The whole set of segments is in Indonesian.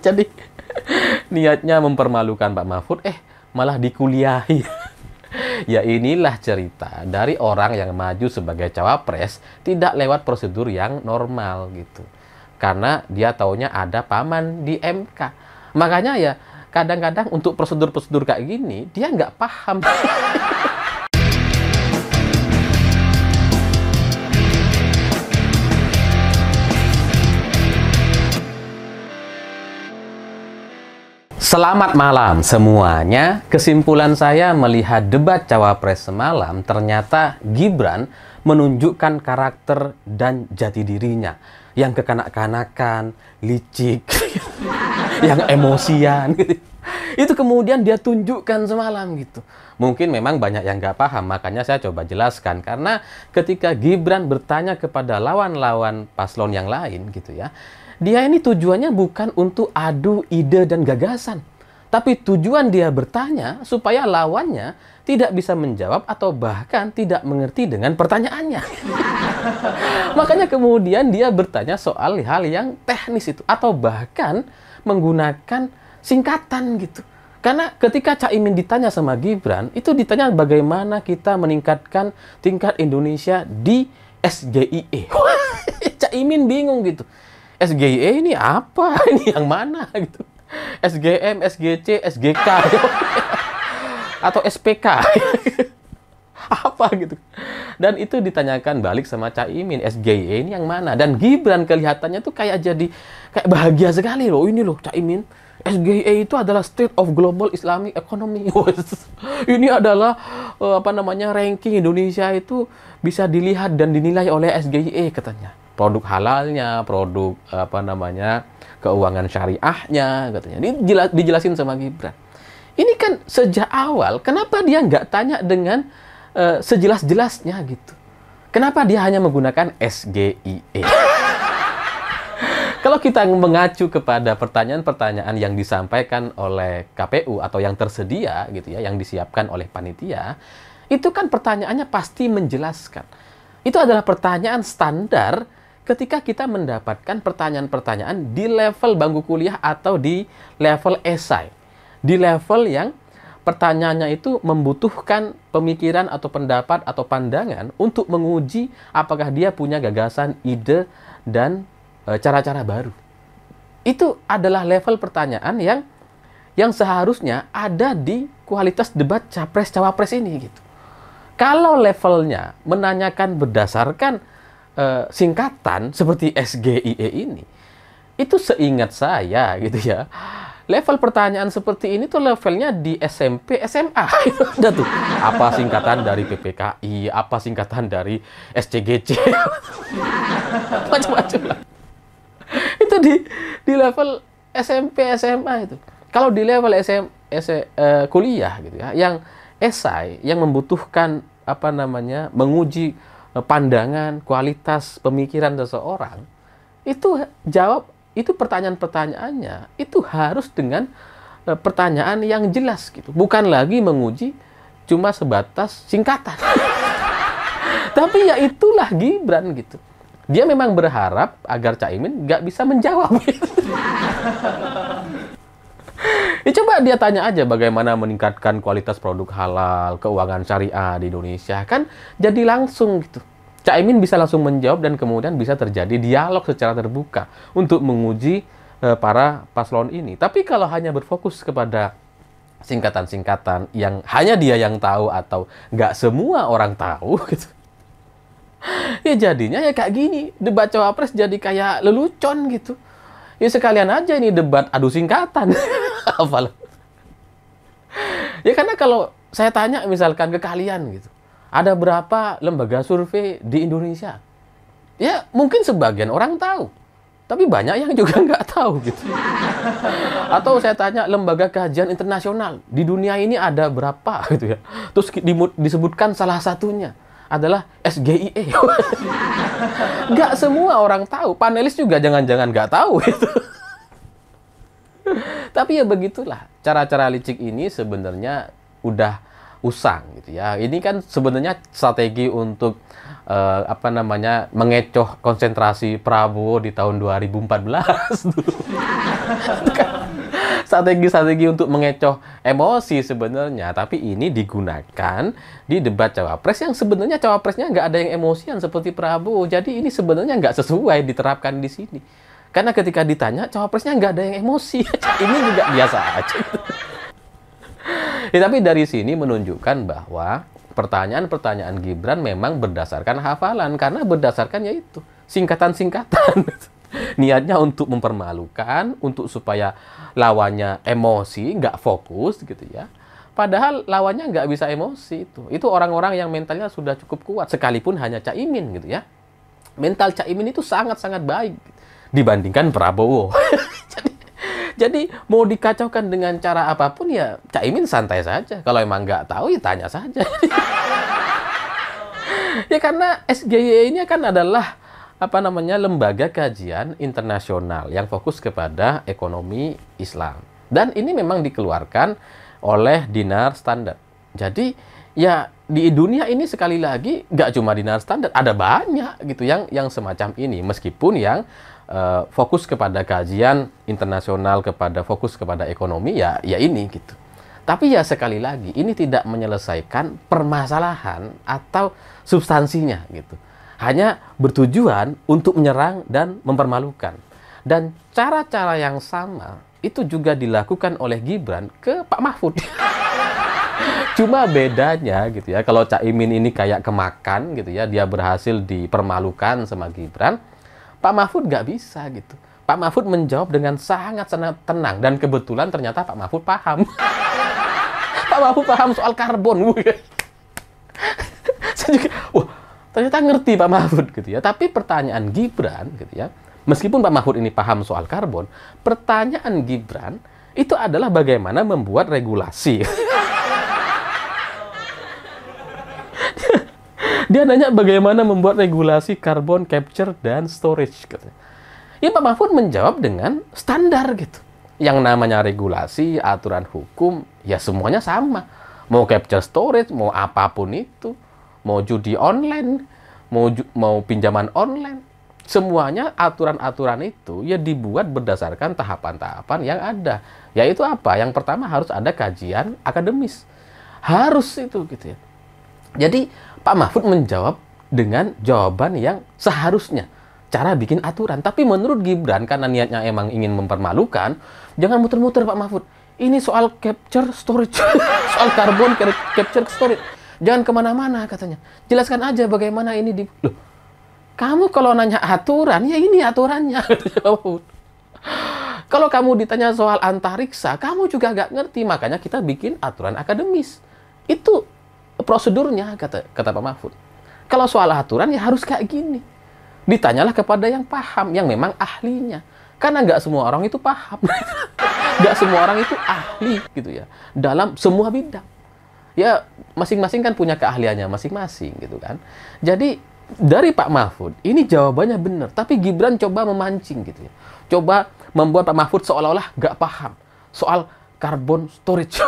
jadi niatnya mempermalukan Pak Mahfud eh malah dikuliahi ya inilah cerita dari orang yang maju sebagai cawapres tidak lewat prosedur yang normal gitu karena dia taunya ada paman di MK makanya ya kadang-kadang untuk prosedur-prosedur kayak gini dia nggak paham Selamat malam semuanya. Kesimpulan saya melihat debat cawapres semalam ternyata Gibran menunjukkan karakter dan jati dirinya yang kekanak-kanakan, licik, yang emosian Itu kemudian dia tunjukkan semalam gitu. Mungkin memang banyak yang nggak paham, makanya saya coba jelaskan. Karena ketika Gibran bertanya kepada lawan-lawan paslon yang lain gitu ya, dia ini tujuannya bukan untuk adu ide dan gagasan. Tapi tujuan dia bertanya supaya lawannya tidak bisa menjawab atau bahkan tidak mengerti dengan pertanyaannya. Makanya kemudian dia bertanya soal hal yang teknis itu atau bahkan menggunakan singkatan gitu. Karena ketika Caimin ditanya sama Gibran, itu ditanya bagaimana kita meningkatkan tingkat Indonesia di SGIE. Caimin bingung gitu. SGE ini apa? Ini yang mana gitu. SGM, SGC, SGK atau SPK. apa gitu. Dan itu ditanyakan balik sama Caimin, SGE ini yang mana? Dan Gibran kelihatannya tuh kayak jadi kayak bahagia sekali loh ini loh Caimin. SGE itu adalah State of Global Islamic Economy. ini adalah eh, apa namanya ranking Indonesia itu bisa dilihat dan dinilai oleh SGE katanya produk halalnya, produk apa namanya keuangan syariahnya katanya. Ini dijelasin, dijelasin sama Gibran. Ini kan sejak awal kenapa dia nggak tanya dengan uh, sejelas-jelasnya gitu? Kenapa dia hanya menggunakan SGIE? Kalau kita mengacu kepada pertanyaan-pertanyaan yang disampaikan oleh KPU atau yang tersedia gitu ya, yang disiapkan oleh panitia, itu kan pertanyaannya pasti menjelaskan. Itu adalah pertanyaan standar ketika kita mendapatkan pertanyaan-pertanyaan di level bangku kuliah atau di level esai. Di level yang pertanyaannya itu membutuhkan pemikiran atau pendapat atau pandangan untuk menguji apakah dia punya gagasan, ide, dan e, cara-cara baru. Itu adalah level pertanyaan yang yang seharusnya ada di kualitas debat capres-cawapres ini gitu. Kalau levelnya menanyakan berdasarkan Eh, singkatan seperti SGIE ini itu seingat saya gitu ya level pertanyaan seperti ini tuh levelnya di SMP SMA udah tuh apa singkatan dari PPKI apa singkatan dari SCGC macam-macam lah itu di di level SMP SMA itu kalau di level SM, SM uh, eh, kuliah gitu ya yang esai yang membutuhkan apa namanya menguji Eh, pandangan, kualitas pemikiran seseorang, itu jawab itu pertanyaan-pertanyaannya itu harus dengan eh, pertanyaan yang jelas gitu. Bukan lagi menguji cuma sebatas singkatan. Tapi ya itulah Gibran gitu. Dia memang berharap agar Caimin nggak bisa menjawab. Gitu. ya, coba dia tanya aja bagaimana meningkatkan kualitas produk halal, keuangan syariah di Indonesia. Kan jadi langsung gitu. Caimin bisa langsung menjawab dan kemudian bisa terjadi dialog secara terbuka untuk menguji eh, para paslon ini. Tapi kalau hanya berfokus kepada singkatan-singkatan yang hanya dia yang tahu atau nggak semua orang tahu gitu. Ya jadinya ya kayak gini, debat cawapres jadi kayak lelucon gitu. Ya sekalian aja ini debat adu singkatan. apa loh Ya karena kalau saya tanya misalkan ke kalian gitu, ada berapa lembaga survei di Indonesia? Ya mungkin sebagian orang tahu, tapi banyak yang juga nggak tahu gitu. Atau saya tanya lembaga kajian internasional di dunia ini ada berapa gitu ya. Terus di, disebutkan salah satunya adalah SGIE. Nggak semua orang tahu, panelis juga jangan-jangan nggak tahu itu Tapi ya begitulah. Cara-cara licik ini sebenarnya udah usang gitu ya. Ini kan sebenarnya strategi untuk uh, apa namanya mengecoh konsentrasi Prabowo di tahun 2014 belas. Strategi-strategi untuk mengecoh emosi sebenarnya, tapi ini digunakan di debat cawapres yang sebenarnya cawapresnya nggak ada yang emosian seperti Prabowo. Jadi ini sebenarnya nggak sesuai diterapkan di sini. Karena ketika ditanya, cawapresnya nggak ada yang emosi. Ini juga biasa aja. ya, tapi dari sini menunjukkan bahwa pertanyaan-pertanyaan Gibran memang berdasarkan hafalan. Karena berdasarkan yaitu singkatan-singkatan. Niatnya untuk mempermalukan, untuk supaya lawannya emosi, nggak fokus gitu ya. Padahal lawannya nggak bisa emosi itu. Itu orang-orang yang mentalnya sudah cukup kuat, sekalipun hanya caimin gitu ya. Mental caimin itu sangat-sangat baik. Gitu dibandingkan Prabowo. jadi, jadi mau dikacaukan dengan cara apapun ya caimin santai saja. Kalau emang nggak tahu ya tanya saja. ya karena SGY ini kan adalah apa namanya lembaga kajian internasional yang fokus kepada ekonomi Islam. Dan ini memang dikeluarkan oleh dinar standar. Jadi ya di dunia ini sekali lagi nggak cuma dinar standar, ada banyak gitu yang yang semacam ini meskipun yang uh, fokus kepada kajian internasional kepada fokus kepada ekonomi ya ya ini gitu. Tapi ya sekali lagi ini tidak menyelesaikan permasalahan atau substansinya gitu. Hanya bertujuan untuk menyerang dan mempermalukan. Dan cara-cara yang sama itu juga dilakukan oleh Gibran ke Pak Mahfud. Cuma bedanya gitu ya, kalau Cak Imin ini kayak kemakan gitu ya, dia berhasil dipermalukan sama Gibran. Pak Mahfud nggak bisa gitu. Pak Mahfud menjawab dengan sangat tenang dan kebetulan ternyata Pak Mahfud paham. Pak Mahfud paham soal karbon. Saya juga, wah ternyata ngerti Pak Mahfud gitu ya. Tapi pertanyaan Gibran gitu ya, meskipun Pak Mahfud ini paham soal karbon, pertanyaan Gibran itu adalah bagaimana membuat regulasi. Dia nanya bagaimana membuat regulasi carbon capture dan storage katanya. Ya Pak Mahfud menjawab dengan standar gitu. Yang namanya regulasi, aturan hukum, ya semuanya sama. Mau capture storage, mau apapun itu, mau judi online, mau mau pinjaman online, semuanya aturan-aturan itu ya dibuat berdasarkan tahapan-tahapan yang ada. Yaitu apa? Yang pertama harus ada kajian akademis. Harus itu gitu ya. Jadi Pak Mahfud menjawab dengan jawaban yang seharusnya cara bikin aturan. Tapi menurut Gibran karena niatnya emang ingin mempermalukan, jangan muter-muter Pak Mahfud. Ini soal capture storage, soal karbon capture storage. Jangan kemana-mana katanya. Jelaskan aja bagaimana ini di. Loh, kamu kalau nanya aturan, ya ini aturannya. kalau kamu ditanya soal antariksa, kamu juga nggak ngerti. Makanya kita bikin aturan akademis. Itu prosedurnya kata kata Pak Mahfud. Kalau soal aturan ya harus kayak gini. Ditanyalah kepada yang paham, yang memang ahlinya. Karena nggak semua orang itu paham. nggak semua orang itu ahli gitu ya. Dalam semua bidang. Ya masing-masing kan punya keahliannya masing-masing gitu kan. Jadi dari Pak Mahfud, ini jawabannya benar. Tapi Gibran coba memancing gitu ya. Coba membuat Pak Mahfud seolah-olah nggak paham soal carbon storage.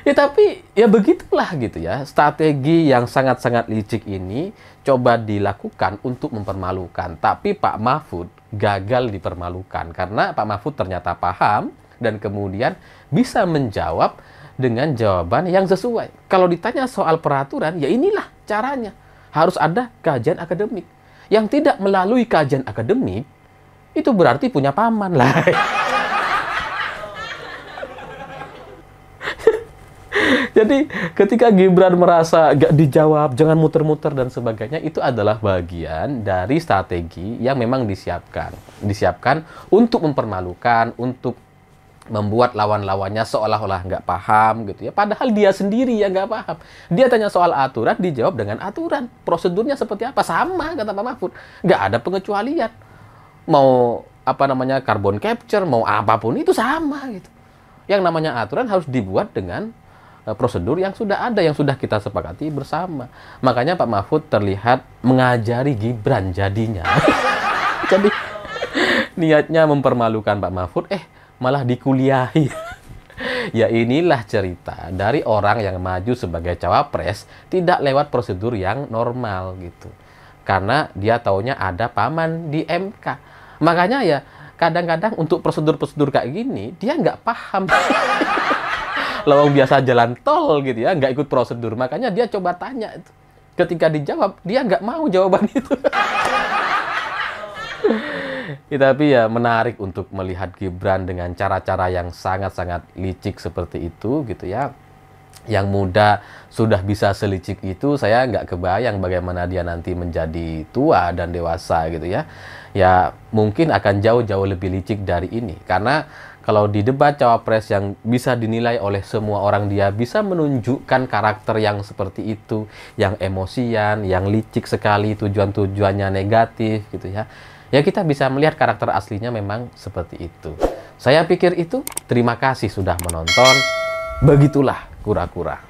ya tapi ya begitulah gitu ya. Strategi yang sangat-sangat licik ini coba dilakukan untuk mempermalukan. Tapi Pak Mahfud gagal dipermalukan karena Pak Mahfud ternyata paham dan kemudian bisa menjawab dengan jawaban yang sesuai. Kalau ditanya soal peraturan, ya inilah caranya. Harus ada kajian akademik. Yang tidak melalui kajian akademik, itu berarti punya paman lah. Jadi ketika Gibran merasa gak dijawab, jangan muter-muter dan sebagainya, itu adalah bagian dari strategi yang memang disiapkan. Disiapkan untuk mempermalukan, untuk membuat lawan-lawannya seolah-olah gak paham gitu ya. Padahal dia sendiri ya gak paham. Dia tanya soal aturan, dijawab dengan aturan. Prosedurnya seperti apa? Sama kata Pak Mahfud. gak ada pengecualian. Mau apa namanya carbon capture, mau apapun itu sama gitu. Yang namanya aturan harus dibuat dengan Eh, prosedur yang sudah ada yang sudah kita sepakati bersama. Makanya Pak Mahfud terlihat mengajari Gibran jadinya. Jadi niatnya mempermalukan Pak Mahfud eh malah dikuliahi. ya inilah cerita dari orang yang maju sebagai cawapres tidak lewat prosedur yang normal gitu. Karena dia taunya ada paman di MK. Makanya ya kadang-kadang untuk prosedur-prosedur kayak gini dia nggak paham. lawang biasa jalan tol gitu ya, nggak ikut prosedur. Makanya dia coba tanya itu. Ketika dijawab, dia nggak mau jawaban itu. ya, tapi ya menarik untuk melihat Gibran dengan cara-cara yang sangat-sangat licik seperti itu gitu ya yang muda sudah bisa selicik itu saya nggak kebayang bagaimana dia nanti menjadi tua dan dewasa gitu ya ya mungkin akan jauh-jauh lebih licik dari ini karena kalau di debat cawapres yang bisa dinilai oleh semua orang dia bisa menunjukkan karakter yang seperti itu, yang emosian, yang licik sekali, tujuan-tujuannya negatif gitu ya. Ya kita bisa melihat karakter aslinya memang seperti itu. Saya pikir itu. Terima kasih sudah menonton. Begitulah kura-kura.